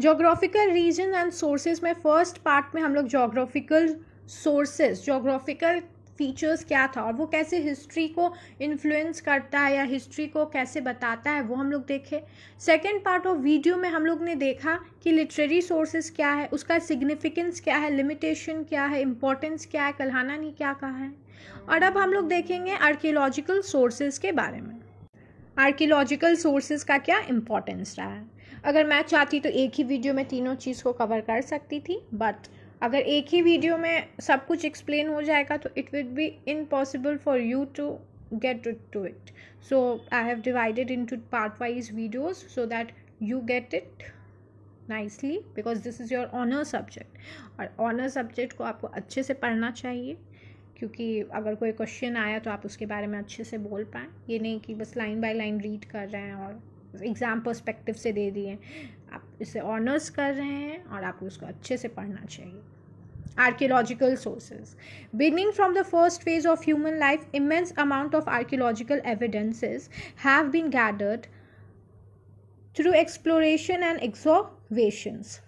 Geographical region and sources में first part में हम लोग जोग्राफिकल सोर्सेज जोग्राफिकल फीचर्स क्या था और वो कैसे हिस्ट्री को इन्फ्लुएंस करता है या हिस्ट्री को कैसे बताता है वो हम लोग देखे सेकेंड पार्ट ऑफ वीडियो में हम लोग ने देखा कि लिटरेरी सोर्सेज क्या है उसका सिग्निफिकेंस क्या है लिमिटेशन क्या है इम्पोर्टेंस क्या है कल्हाना ने क्या कहा है और अब हम लोग देखेंगे आर्कियोलॉजिकल सोर्सेज के बारे में आर्कियोलॉजिकल सोर्सेज का क्या इम्पोर्टेंस रहा है अगर मैं चाहती तो एक ही वीडियो में तीनों चीज़ को कवर कर सकती थी बट अगर एक ही वीडियो में सब कुछ एक्सप्लेन हो जाएगा तो it will be impossible for you to get to it so I have divided into part wise videos so that you get it nicely because this is your honour subject और honour subject को आपको अच्छे से पढ़ना चाहिए क्योंकि अगर कोई क्वेश्चन आया तो आप उसके बारे में अच्छे से बोल पाएँ ये नहीं कि बस लाइन बाय लाइन रीड कर रहे हैं और एग्ज़ाम परस्पेक्टिव से दे दिए आप इसे ऑनर्स कर रहे हैं और आपको उसको अच्छे से पढ़ना चाहिए archaeological sources beginning from the first phase of human life immense amount of archaeological evidences have been gathered through exploration and excavations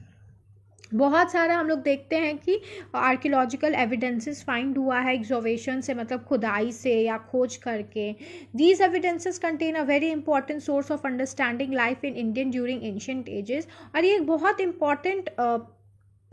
बहुत सारा हम लोग देखते हैं कि आर्कियोलॉजिकल एविडेंसेस फाइंड हुआ है एग्जोवेशन से मतलब खुदाई से या खोज करके these evidences contain a very important source of understanding life in Indian during ancient ages और ये एक बहुत इंपॉर्टेंट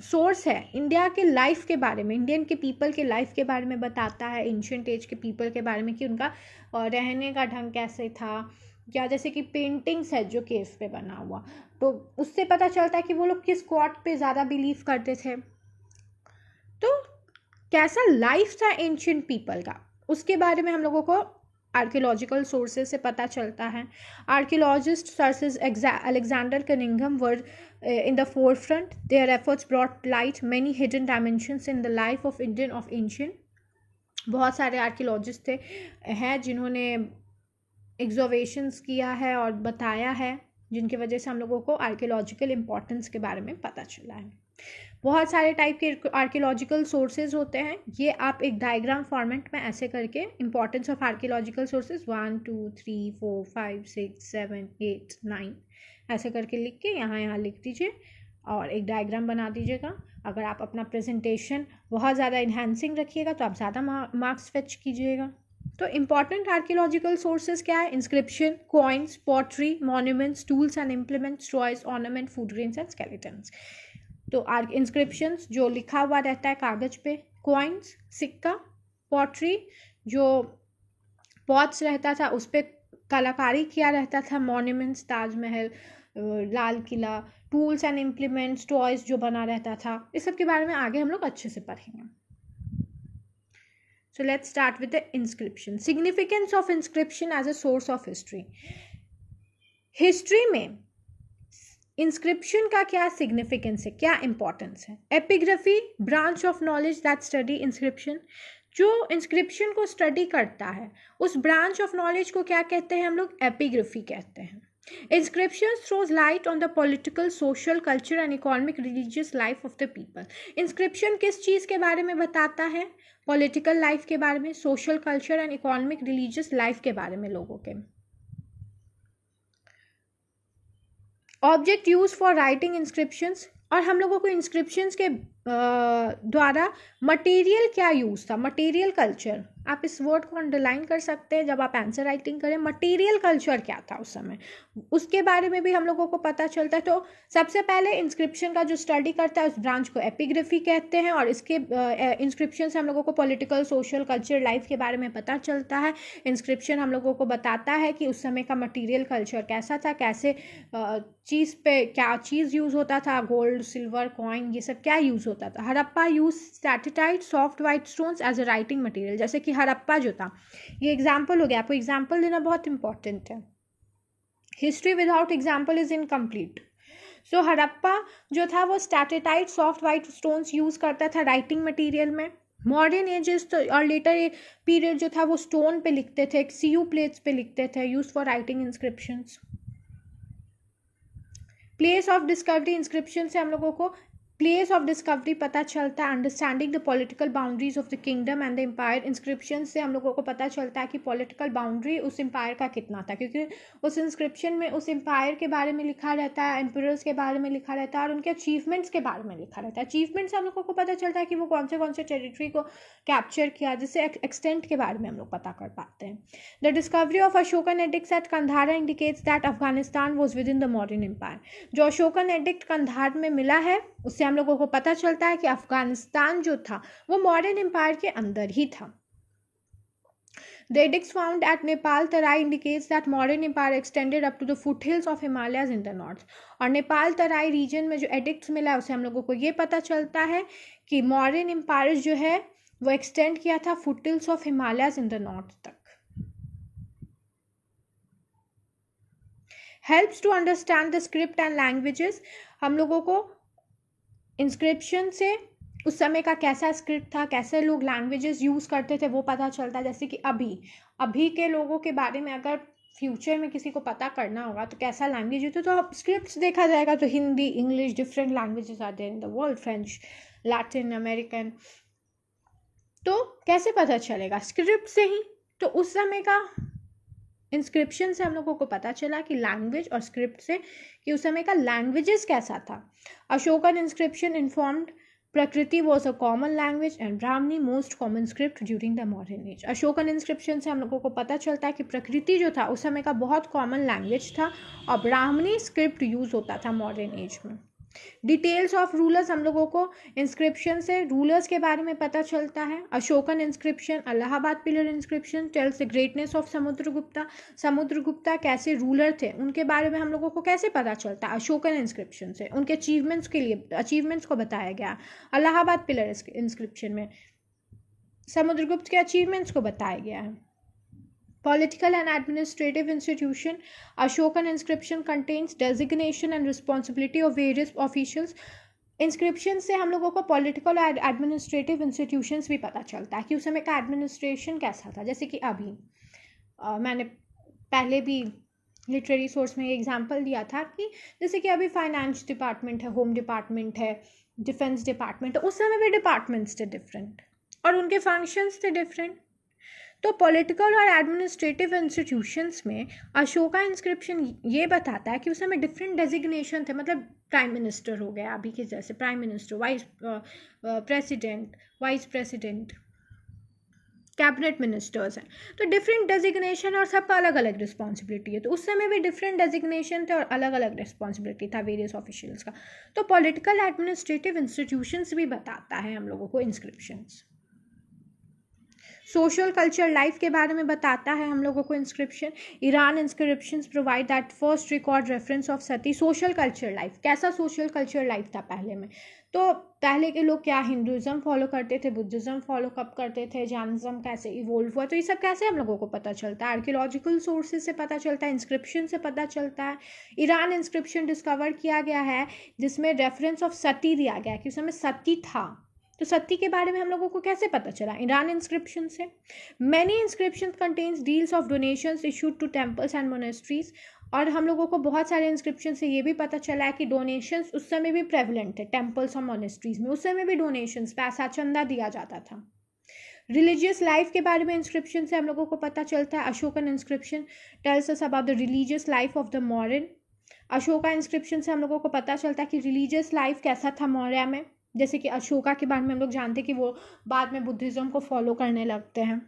सोर्स है इंडिया के लाइफ के बारे में इंडियन के पीपल के लाइफ के बारे में बताता है एंशियंट एज के पीपल के बारे में कि उनका रहने का ढंग कैसे था या जैसे कि पेंटिंग्स है जो केव पे बना हुआ तो उससे पता चलता है कि वो लोग किस गॉड पे ज़्यादा बिलीव करते थे तो कैसा लाइफ था एंशियंट पीपल का उसके बारे में हम लोगों को आर्कियोलॉजिकल सोर्सेज से पता चलता है archaeologist sources Alexander Cunningham were in the forefront their efforts brought light many hidden dimensions in the life of Indian of ancient बहुत सारे आर्कियोलॉजिस्ट थे हैं जिन्होंने एग्जोवेशंस किया है और बताया है जिनकी वजह से हम लोगों को आर्कियोलॉजिकल इम्पॉर्टेंस के बारे में पता चला है बहुत सारे टाइप के आर्कियोलॉजिकल सोर्सेज होते हैं ये आप एक डायग्राम फॉर्मेट में ऐसे करके importance of archaeological sources one two three four five six seven eight nine ऐसे करके लिख के यहाँ यहाँ लिख दीजिए और एक डायग्राम बना दीजिएगा अगर आप अपना प्रेजेंटेशन बहुत ज़्यादा इन्हेंसिंग रखिएगा तो आप ज़्यादा मार्क्स फेच कीजिएगा तो इम्पॉर्टेंट आर्कियोलॉजिकल सोर्सेज क्या है inscription coins pottery monuments tools and implements toys ornament food grains and skeletons तो इंस्क्रिप्शन जो लिखा हुआ रहता है कागज़ पे कॉइन्स सिक्का पॉटरी जो पॉट्स रहता था उस पर कलाकारी किया रहता था monuments Taj Mahal Lal Qila tools and implements toys जो बना रहता था इस सब के बारे में आगे हम लोग अच्छे से पढ़ेंगे So let's start with the inscription. Significance of inscription as a source of history. History में इंस्क्रिप्शन का क्या सिग्निफिकेंस है क्या इंपॉर्टेंस है epigraphy branch of knowledge that study inscription जो इंस्क्रिप्शन को स्टडी करता है उस ब्रांच ऑफ नॉलेज को क्या कहते हैं हम लोग एपिग्राफी कहते हैं Inscriptions throws light on the political, social, cultural and economic religious life of the people. Inscription किस चीज़ के बारे में बताता है पॉलिटिकल लाइफ के बारे में social culture and economic religious life के बारे में लोगों के object use for writing inscriptions और हम लोगों को इंस्क्रिप्शंस के द्वारा मटेरियल क्या यूज़ था मटेरियल कल्चर आप इस वर्ड को अंडरलाइन कर सकते हैं जब आप आंसर राइटिंग करें मटेरियल कल्चर क्या था उस समय उसके बारे में भी हम लोगों को पता चलता है तो सबसे पहले इंस्क्रिप्शन का जो स्टडी करता है उस ब्रांच को एपिग्राफी कहते हैं और इसके इंस्क्रिप्शन से हम लोगों को पॉलिटिकल सोशल कल्चर लाइफ के बारे में पता चलता है इंस्क्रिप्शन हम लोगों को बताता है कि उस समय का मटीरियल कल्चर कैसा था कैसे चीज़ पे क्या चीज़ यूज़ होता था गोल्ड सिल्वर कॉइन ये सब क्या यूज़ होता होता था Harappa use steatite soft white stones as a writing material जैसे कि हरप्पा जो था ये एग्जाम्पल हो गया आपको एग्जाम्पल देना बहुत इंपॉर्टेंट है history without example is incomplete so Harappa जो था वो steatite soft white stones use करता था राइटिंग मटीरियल में मॉडर्न एजेस तो और लेटर पीरियड जो था वो स्टोन पे लिखते थे सी यू प्लेट्स पे लिखते थे use for writing inscriptions place of discovery inscription से हम लोगों को प्लेस ऑफ डिस्कवरी पता चलता है understanding the political boundaries of the kingdom and the empire inscription से हम लोगों को पता चलता है कि पोलिटिकल बाउंड्री उस एम्पायर का कितना था क्योंकि उस इंस्क्रिप्शन में उस एम्पायर के बारे में लिखा रहता है एम्पायर्स के बारे में लिखा रहता है और उनके अचीवमेंट्स के बारे में लिखा रहता है अचीवमेंट्स हम लोगों को पता चलता है कि वो कौन से कौन से टेरिटरी को कैप्चर किया जिससे एक्सटेंट के बारे में हम लोग पता कर पाते हैं the discovery of Ashokan edict at Kandahar indicates that Afghanistan was within the modern empire जो अशोकन एडिक्ट कंधार में मिला है उससे हम लोगों को पता चलता है कि अफगानिस्तान जो था वो मॉडर्न एम्पायर के अंदर ही था The edicts found at Nepal Tarai indicates that modern empire extended up to the foothills of Himalayas in the north. और नेपाल तराई रीजन में जो एडिक्ट मिला है उससे हम लोगों को ये पता चलता है कि मॉडर्न एम्पायर जो है वो एक्सटेंड किया था foothills of Himalayas in the north तक helps to understand the script and languages हम लोगों को इंस्क्रिप्शन से उस समय का कैसा स्क्रिप्ट था कैसे लोग लैंग्वेजेस यूज़ करते थे वो पता चलता है जैसे कि अभी अभी के लोगों के बारे में अगर फ्यूचर में किसी को पता करना होगा तो कैसा लैंग्वेज होता है तो अब स्क्रिप्ट देखा जाएगा तो हिंदी इंग्लिश डिफरेंट लैंग्वेजेस आते हैं in the world French Latin American तो कैसे पता चलेगा स्क्रिप्ट से ही तो उस समय का इंस्क्रिप्शन से हम लोगों को पता चला कि लैंग्वेज और स्क्रिप्ट से कि उस समय का लैंग्वेजेस कैसा था Ashokan inscription informed Prakrit was a common language and Brahmi most common script during the modern age Ashokan inscription से हम लोगों को पता चलता है कि प्रकृति जो था उस समय का बहुत कॉमन लैंग्वेज था और ब्राह्मणी स्क्रिप्ट यूज़ होता था मॉडर्न एज में डिटेल्स ऑफ रूलर्स हम लोगों को इंस्क्रिप्शन से रूलर्स के बारे में पता चलता है Ashokan inscription Allahabad pillar inscription tells the greatness of Samudragupta Samudragupta कैसे रूलर थे उनके बारे में हम लोगों को कैसे पता चलता है अशोकन इंस्क्रिप्शन से उनके अचीवमेंट्स के लिए अचीवमेंट्स को बताया गया अलाहाबाद पिलर इंस्क्रिप्शन में समुद्रगुप्त के अचीवमेंट्स को बताया गया है Political and administrative institution. Ashokan inscription contains designation and responsibility of various officials. Inscription से हम लोगों को पॉलिटिकल और एडमिनिस्ट्रेटिव इंस्टीट्यूशंस भी पता चलता है कि उस समय का एडमिनिस्ट्रेशन कैसा था जैसे कि अभी आ, मैंने पहले भी लिटरेरी सोर्स में एग्जाम्पल एग्जांपल दिया था कि जैसे कि अभी फाइनेंस डिपार्टमेंट है होम डिपार्टमेंट है डिफेंस डिपार्टमेंट है उस समय भी डिपार्टमेंट्स थे डिफरेंट और उनके फंक्शंस थे डिफरेंट तो पॉलिटिकल और एडमिनिस्ट्रेटिव इंस्टीट्यूशंस में अशोका इंस्क्रिप्शन ये बताता है कि उस समय डिफरेंट डेजिग्नेशन थे मतलब प्राइम मिनिस्टर हो गया अभी के जैसे prime minister vice president vice president cabinet ministers हैं तो डिफरेंट डेजिग्नेशन और सबका अलग अलग रिस्पॉन्सिबिलिटी है तो उस समय भी डिफरेंट डेजिग्नेशन थे और अलग अलग रिस्पॉन्सिबिलिटी था वेरियस ऑफिशियल्स का तो पॉलिटिकल एडमिनिस्ट्रेटिव इंस्टीट्यूशंस भी बताता है हम लोगों को इंस्क्रिप्शंस सोशल कल्चर लाइफ के बारे में बताता है हम लोगों को inscription Eran inscription provide that first record reference of sati social culture life कैसा सोशल कल्चर लाइफ था पहले में तो पहले के लोग क्या हिंदुज़म फॉलो करते थे बुद्धिज़्म फॉलो कब करते थे जानज़म कैसे इवोल्व हुआ तो ये सब कैसे हम लोगों को पता चलता है आर्कियोलॉजिकल सोर्सेज से पता चलता है इंस्क्रिप्शन से पता चलता है ईरान इंस्क्रिप्शन डिस्कवर किया गया है जिसमें रेफरेंस ऑफ सती दिया गया है कि उस समय सती था तो सत्ती के बारे में हम लोगों को कैसे पता चला ईरान इंस्क्रिप्शन से many inscription contains deals of donation issued to temples and monasteries और हम लोगों को बहुत सारे इंस्क्रिप्शन से ये भी पता चला है कि डोनेशंस उस समय भी प्रेवलेंट थे टेम्पल्स और मोनेस्ट्रीज में उस समय भी डोनेशंस पैसा चंदा दिया जाता था रिलीजियस लाइफ के बारे में इंस्क्रिप्शन से हम लोगों को पता चलता है Ashokan inscription tells us about the religious life of the Mauryan Ashoka inscription से हम लोगों को पता चलता है कि रिलीजियस लाइफ कैसा था मौर्या में जैसे कि अशोका के बारे में हम लोग जानते कि वो बाद में बुद्धिज़्म को फॉलो करने लगते हैं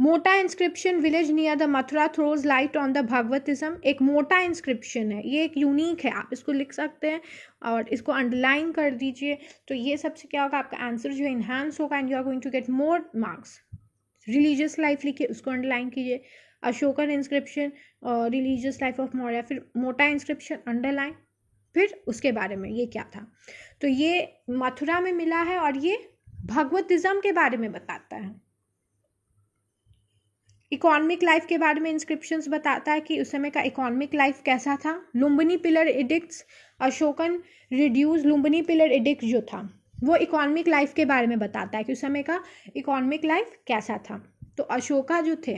Mora inscription village near the Mathura throws light on the Bhagavatism एक मोटा इंस्क्रिप्शन है ये एक यूनिक है आप इसको लिख सकते हैं और इसको अंडरलाइन कर दीजिए तो ये सबसे क्या होगा आपका आंसर जो इन्हांस होगा and you are going to get more marks religious life लिखिए उसको अंडरलाइन कीजिए Ashokan inscription religious life of Maurya फिर मोटा इंस्क्रिप्शन अंडरलाइन फिर उसके बारे में ये क्या था तो ये मथुरा में मिला है और ये भगवतिज्म के बारे में बताता है इकोनॉमिक लाइफ के बारे में इंस्क्रिप्शन बताता है कि उस समय का इकोनॉमिक लाइफ कैसा था Lumbini pillar edict Ashokan reduce Lumbini pillar edict जो था वो इकोनॉमिक लाइफ के बारे में बताता है कि उस समय का इकोनॉमिक लाइफ कैसा था तो अशोका जो थे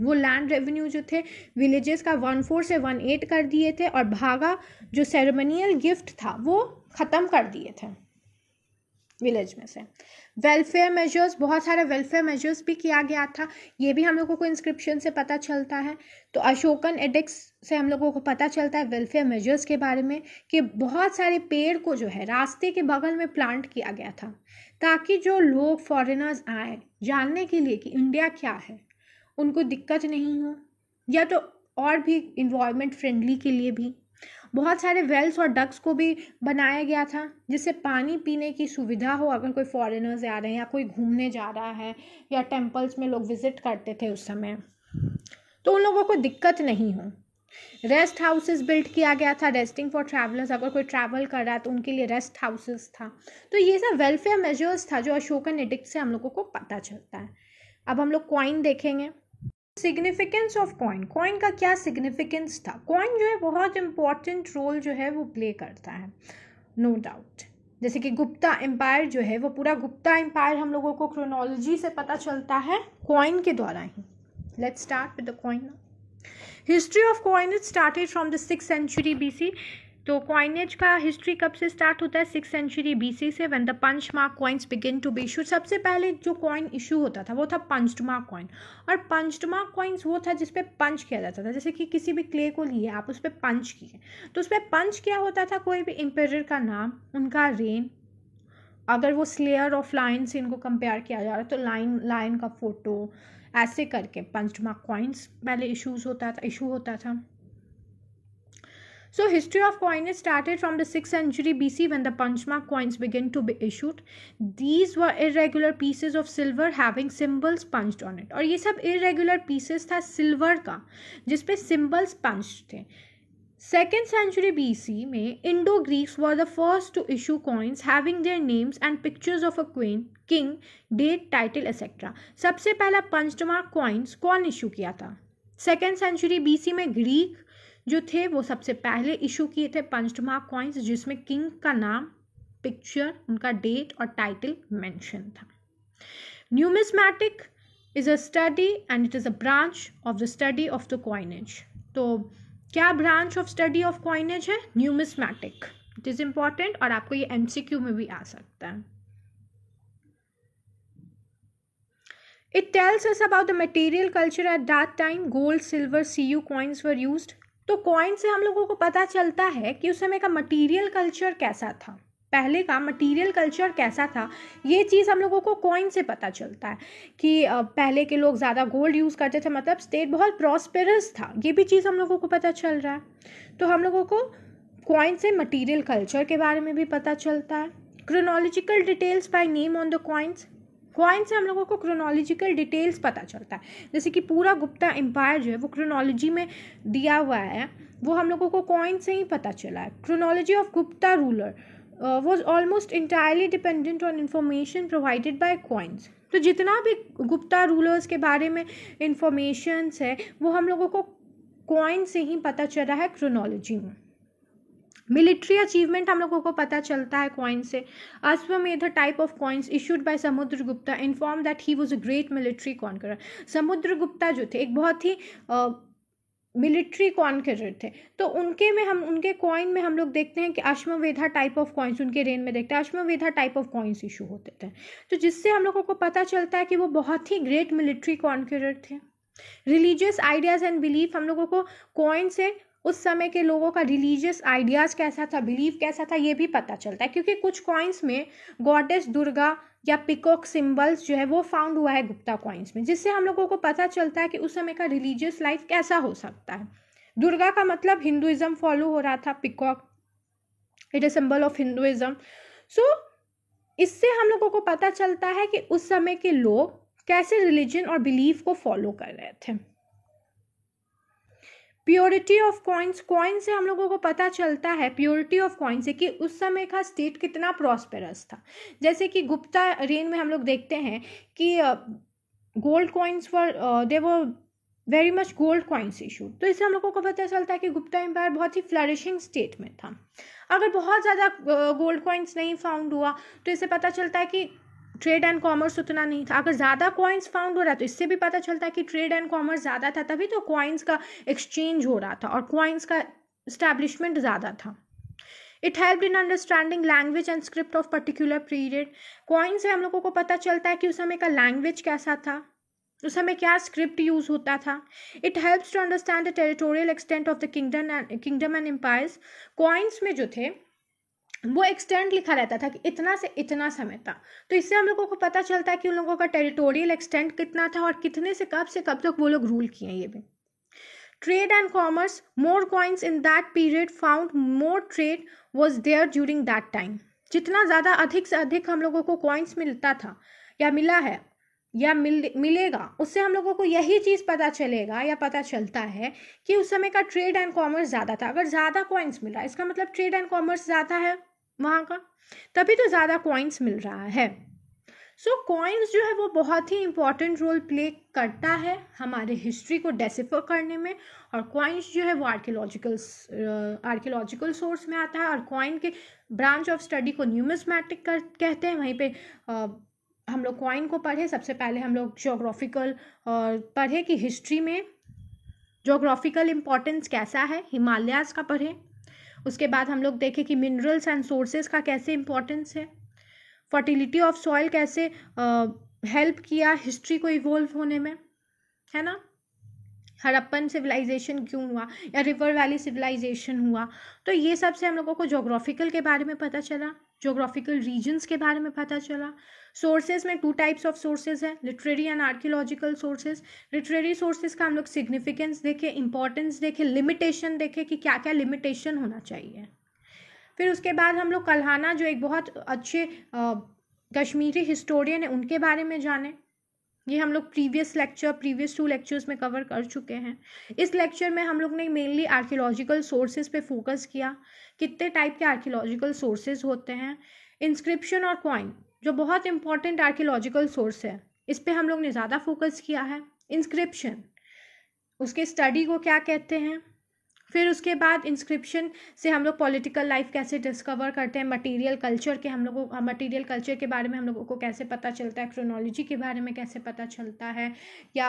वो लैंड रेवेन्यू जो थे विलेजेस का वन फोर से वन एट कर दिए थे और भागा जो सेरेमनियल गिफ्ट था वो ख़त्म कर दिए थे विलेज में से वेलफेयर मेजर्स बहुत सारे वेलफेयर मेजर्स भी किया गया था ये भी हम लोगों को इंस्क्रिप्शन से पता चलता है तो अशोकन एडिक्स से हम लोगों को पता चलता है वेलफेयर मेजर्स के बारे में कि बहुत सारे पेड़ को जो है रास्ते के बगल में प्लांट किया गया था ताकि जो लोग फॉरेनर्स आए जानने के लिए कि इंडिया क्या है उनको दिक्कत नहीं हो या तो और भी इन्वायरमेंट फ्रेंडली के लिए भी बहुत सारे वेल्स और डक्स को भी बनाया गया था जिससे पानी पीने की सुविधा हो अगर कोई फॉरेनर्स आ रहे हैं या कोई घूमने जा रहा है या टेम्पल्स में लोग विज़िट करते थे उस समय तो उन लोगों को दिक्कत नहीं हो रेस्ट हाउसेस बिल्ड किया गया था रेस्टिंग फॉर ट्रैवलर्स अगर कोई ट्रैवल कर रहा है तो उनके लिए रेस्ट हाउसेस था तो ये सब वेलफेयर मेजर्स था जो अशोकन एडिक्ट से हम लोगों को पता चलता है अब हम लोग क्वाइन देखेंगे सिग्निफिकेंस ऑफ कॉइन कॉइन का क्या सिग्निफिकेंस था कॉइन जो है बहुत इंपॉर्टेंट रोल जो है वो प्ले करता है नो no डाउट जैसे कि गुप्ता एम्पायर जो है वो पूरा गुप्ता एम्पायर हम लोगों को क्रोनोलॉजी से पता चलता है कॉइन के द्वारा ही let start with the coin history of coin is started from the six century B C तो कॉइनेज का हिस्ट्री कब से स्टार्ट होता है सिक्स सेंचुरी बीसी से when the punch mark coins begin to be issue सबसे पहले जो कॉइन इशू होता था वो था पंचड मार्क कॉइन और पंचड मार्क कॉइन्स वो था जिसपे पंच किया जाता था जैसे कि किसी भी क्ले को लिए आप उस पर पंच किए तो उस पर पंच क्या होता था कोई भी एम्पेयर का नाम उनका रेन अगर वो स्लेयर ऑफ लाइन से इनको कंपेयर किया जा रहा है तो लाइन लाइन का फ़ोटो ऐसे करके पंचड मार्क कॉइन्स पहले इशूज़ होता था इशू होता था So history of coinage started from the 6th century BC when the punchmark coins began to be issued. These were irregular pieces of silver having symbols punched on it. और ये सब irregular pieces था silver का जिसपे symbols punched थे Second century BC में Indo Greeks were the first to issue coins having their names and pictures of a queen, king, date, title, etc. सबसे पहला mark coins कौन issue किया था? Second century BC में Greek जो थे वो सबसे पहले इशू किए थे पंचमार्क कॉइन्स जिसमें किंग का नाम पिक्चर उनका डेट और टाइटल मेंशन था numismatic is a study and it is a branch of the study of the coinage तो क्या branch of study of coinage है न्यूमिस्मैटिक इट इज़ इंपॉर्टेंट और आपको ये एमसीक्यू में भी आ सकता है It tells us about the material culture at that time. Gold, silver, CU coins were used तो कॉइन से हम लोगों को पता चलता है कि उस समय का मटेरियल कल्चर कैसा था पहले का मटेरियल कल्चर कैसा था ये चीज़ हम लोगों को कॉइन से पता चलता है कि पहले के लोग ज़्यादा गोल्ड यूज़ करते थे मतलब स्टेट बहुत प्रॉस्पेरस था ये भी चीज़ हम लोगों को पता चल रहा है तो हम लोगों को कॉइन से मटेरियल कल्चर के बारे में भी पता चलता है chronological details by name on the coins coin से हम लोगों को क्रोनोलॉजिकल डिटेल्स पता चलता है जैसे कि पूरा गुप्ता एम्पायर जो है वो क्रोनोलॉजी में दिया हुआ है वो हम लोगों को कॉइन से ही पता चला है chronology of Gupta ruler was almost entirely dependent on information provided by coins तो जितना भी गुप्ता रूलर्स के बारे में इंफॉर्मेशंस है वो हम लोगों को कॉइन से ही पता चला है क्रोनोलॉजी में मिलिट्री अचीवमेंट हम लोगों को पता चलता है कॉइन से Ashvamedha type of coins issued by Gupta inform that he was a great military Samudra Gupta जो थे एक बहुत ही मिलिट्री कॉन्करर थे तो उनके में हम उनके कॉइन में हम लोग देखते हैं कि अश्वमेधा टाइप ऑफ कॉइन्स उनके रेन में देखते हैं Ashvamedha type of coins issue होते थे तो जिससे हम लोगों को पता चलता है कि वो बहुत ही ग्रेट मिलिट्री कॉन्करर थे रिलीजियस आइडियाज़ एंड बिलीफ हम लोगों को कॉइन से उस समय के लोगों का रिलीजियस आइडियाज़ कैसा था बिलीव कैसा था ये भी पता चलता है क्योंकि कुछ कॉइन्स में गॉडेस दुर्गा या पिकॉक सिंबल्स जो है वो फाउंड हुआ है गुप्ता कॉइन्स में जिससे हम लोगों को पता चलता है कि उस समय का रिलीजियस लाइफ कैसा हो सकता है दुर्गा का मतलब हिंदुइज्म फॉलो हो रहा था peacock it is symbol of Hinduism so इससे हम लोगों को पता चलता है कि उस समय के लोग कैसे रिलीजन और बिलीफ को फॉलो कर रहे थे प्योरिटी ऑफ कॉइन्स कॉइन से हम लोगों को पता चलता है प्योरिटी ऑफ कॉइन से कि उस समय का स्टेट कितना प्रॉस्पेरस था जैसे कि गुप्ता रेन में हम लोग देखते हैं कि गोल्ड कॉइन्स फॉर दे वो very much gold coins issue तो इससे हम लोगों को पता चलता है कि गुप्ता एम्पायर बहुत ही फ्लरिशिंग स्टेट में था अगर बहुत ज़्यादा गोल्ड कॉइन्स नहीं फाउंड हुआ तो इससे पता चलता है कि ट्रेड एंड कॉमर्स उतना नहीं था अगर ज़्यादा कॉइन्स फाउंड हो रहा है तो इससे भी पता चलता है कि ट्रेड एंड कॉमर्स ज़्यादा था तभी तो कॉइन्स का एक्सचेंज हो रहा था और कॉइन्स का इस्टेब्लिशमेंट ज़्यादा था it help in understanding language and script of particular period coins से हम लोगों को पता चलता है कि उस समय का लैंग्वेज कैसा था उस समय क्या स्क्रिप्ट यूज होता था it helps to understand the territorial extent of the kingdom and kingdom and empires coins में जो थे वो एक्सटेंट लिखा रहता था कि इतना से इतना समय था तो इससे हम लोगों को पता चलता है कि उन लोगों का टेरिटोरियल एक्सटेंट कितना था और कितने से कब से कब तक वो लोग रूल किए ये भी trade and commerce more coins in that period found more trade was there during that time जितना ज़्यादा अधिक से अधिक हम लोगों को कॉइन्स मिलता था या मिला है या मिल मिलेगा उससे हम लोगों को यही चीज़ पता चलेगा या पता चलता है कि उस समय का ट्रेड एंड कॉमर्स ज़्यादा था अगर ज़्यादा कॉइन्स मिला इसका मतलब ट्रेड एंड कॉमर्स ज़्यादा है वहाँ का तभी तो ज़्यादा कॉइन्स मिल रहा है सो so, कॉइन्स जो है वो बहुत ही इम्पॉर्टेंट रोल प्ले करता है हमारे हिस्ट्री को डेसिफर करने में और कॉइन्स जो है वो आर्कियोलॉजिकल आर्कियोलॉजिकल सोर्स में आता है और कॉइन के ब्रांच ऑफ स्टडी को न्यूमिस्मैटिक कहते हैं वहीं पे आ, हम लोग कॉइन को पढ़े सबसे पहले हम लोग जोग्राफिकल पढ़े कि हिस्ट्री में जोग्राफिकल इम्पोर्टेंस कैसा है हिमालयाज़ का पढ़ें उसके बाद हम लोग देखें कि मिनरल्स एंड सोर्सेज का कैसे इम्पोर्टेंस है फर्टिलिटी ऑफ सॉइल कैसे हेल्प uh, किया हिस्ट्री को इवोल्व होने में है ना हड़प्पन सिविलाइजेशन क्यों हुआ या रिवर वैली सिविलाइजेशन हुआ तो ये सब से हम लोगों को जोग्राफिकल के बारे में पता चला जोग्राफिकल रीजन्स के बारे में पता चला सोर्सेज में टू टाइप्स ऑफ सोर्सेज हैं literary and archaeological sources literary sources का हम लोग सिग्निफिकेंस देखें इंपॉर्टेंस देखें लिमिटेशन देखें कि क्या क्या लिमिटेशन होना चाहिए फिर उसके बाद हम लोग कल्हाना जो एक बहुत अच्छे आ, कश्मीरी हिस्टोरियन है उनके बारे में जाने ये हम लोग previous lecture previous two lectures में कवर कर चुके हैं इस लेक्चर में हम लोग ने मेनली आर्कियोलॉजिकल सोर्सेज पे फोकस किया कितने टाइप के आर्कियोलॉजिकल सोर्सेज होते हैं इंस्क्रिप्शन और कॉइन जो बहुत इंपॉर्टेंट आर्कियोलॉजिकल सोर्स है इस पर हम लोग ने ज़्यादा फोकस किया है इंस्क्रिप्शन उसके स्टडी को क्या कहते हैं फिर उसके बाद इंस्क्रिप्शन से हम लोग पॉलिटिकल लाइफ कैसे डिस्कवर करते हैं मटेरियल कल्चर के हम लोगों को मटेरियल कल्चर के बारे में हम लोगों को कैसे पता चलता है क्रोनोलॉजी के बारे में कैसे पता चलता है या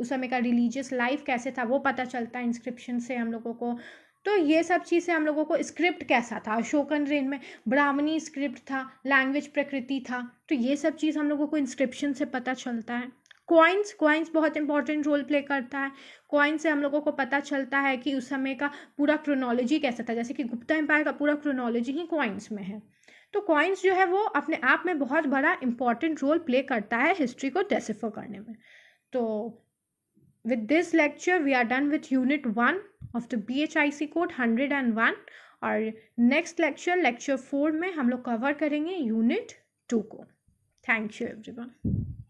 उस समय का रिलीजियस लाइफ कैसे था वो पता चलता है इंस्क्रिप्शन से हम लोगों को तो ये सब चीज़ें हम लोगों को स्क्रिप्ट कैसा था अशोकन रेन में ब्राह्मणी स्क्रिप्ट था लैंग्वेज प्रकृति था तो ये सब चीज़ हम लोगों को इंस्क्रिप्शन से पता चलता है कॉइन्स कॉइन्स बहुत इंपॉर्टेंट रोल प्ले करता है कॉइन से हम लोगों को पता चलता है कि उस समय का पूरा क्रोनोलॉजी कैसा था जैसे कि गुप्ता एम्पायर का पूरा क्रोनोलॉजी ही कॉइन्स में है तो कॉइन्स जो है वो अपने आप में बहुत बड़ा इंपॉर्टेंट रोल प्ले करता है हिस्ट्री को डेसिफर करने में तो with this lecture we are done with unit one of the B H I C code hundred and one और नेक्स्ट लेक्चर लेक्चर फोर में हम लोग कवर करेंगे यूनिट टू को थैंक यू एवरीवन